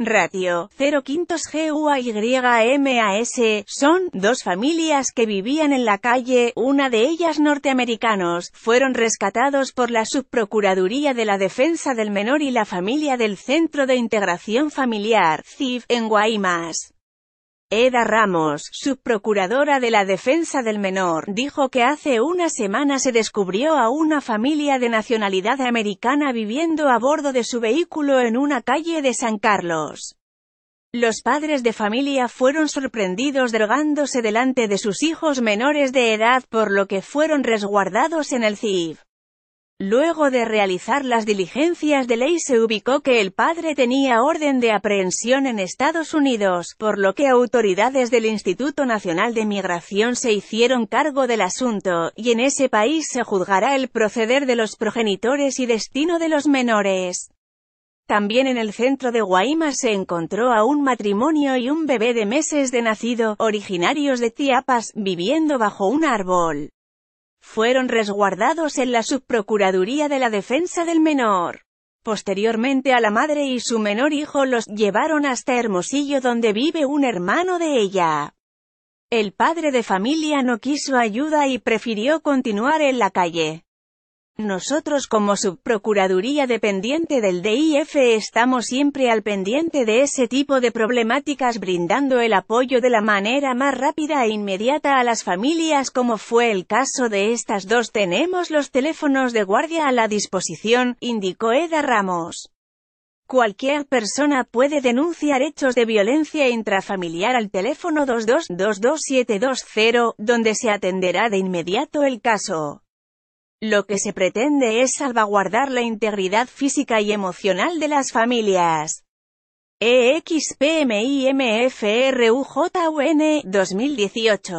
Ratio, 0 GUAYMAS, son, dos familias que vivían en la calle, una de ellas norteamericanos, fueron rescatados por la Subprocuraduría de la Defensa del Menor y la familia del Centro de Integración Familiar, CIF, en Guaymas. Eda Ramos, subprocuradora de la defensa del menor, dijo que hace una semana se descubrió a una familia de nacionalidad americana viviendo a bordo de su vehículo en una calle de San Carlos. Los padres de familia fueron sorprendidos drogándose delante de sus hijos menores de edad por lo que fueron resguardados en el CIF. Luego de realizar las diligencias de ley se ubicó que el padre tenía orden de aprehensión en Estados Unidos, por lo que autoridades del Instituto Nacional de Migración se hicieron cargo del asunto, y en ese país se juzgará el proceder de los progenitores y destino de los menores. También en el centro de Guaymas se encontró a un matrimonio y un bebé de meses de nacido, originarios de Chiapas, viviendo bajo un árbol fueron resguardados en la Subprocuraduría de la Defensa del Menor. Posteriormente a la madre y su menor hijo los llevaron hasta Hermosillo donde vive un hermano de ella. El padre de familia no quiso ayuda y prefirió continuar en la calle. Nosotros como subprocuraduría dependiente del DIF estamos siempre al pendiente de ese tipo de problemáticas brindando el apoyo de la manera más rápida e inmediata a las familias como fue el caso de estas dos tenemos los teléfonos de guardia a la disposición, indicó Eda Ramos. Cualquier persona puede denunciar hechos de violencia intrafamiliar al teléfono 22 22720, donde se atenderá de inmediato el caso. Lo que se pretende es salvaguardar la integridad física y emocional de las familias. EXPMIMFRUJUN, 2018